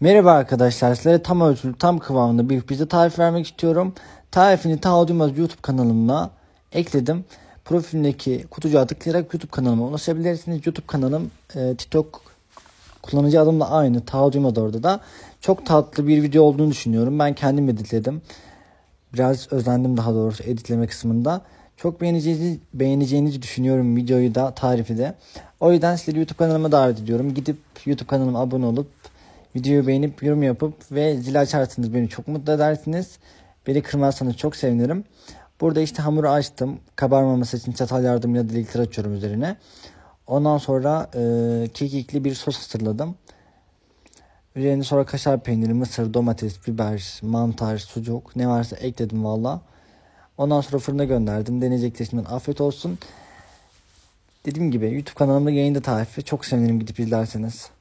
Merhaba arkadaşlar sizlere tam ölçülü tam kıvamında bir pizza tarif vermek istiyorum. Tarifini Taha Duymaz YouTube kanalıma ekledim. Profilimdeki kutucuğa tıklayarak YouTube kanalıma ulaşabilirsiniz. YouTube kanalım e, TikTok kullanıcı adımla aynı. Taha Duymaz orada da. Çok tatlı bir video olduğunu düşünüyorum. Ben kendim editledim. Biraz özendim daha doğrusu editleme kısmında. Çok beğeneceğinizi, beğeneceğinizi düşünüyorum videoyu da tarifi de. O yüzden sizleri YouTube kanalıma davet ediyorum. Gidip YouTube kanalıma abone olup Videoyu beğenip yorum yapıp ve zil açarsanız beni çok mutlu edersiniz. Beni kırmazsanız çok sevinirim. Burada işte hamuru açtım. Kabarmaması için çatal yardımıyla delikler açıyorum üzerine. Ondan sonra e, kekikli bir sos hazırladım. Üzerine sonra kaşar peyniri, mısır, domates, biber, mantar, sucuk ne varsa ekledim valla. Ondan sonra fırına gönderdim. Deneyecekler seçmen afiyet olsun. Dediğim gibi YouTube kanalımda yayında tarifi. Çok sevinirim gidip izlerseniz.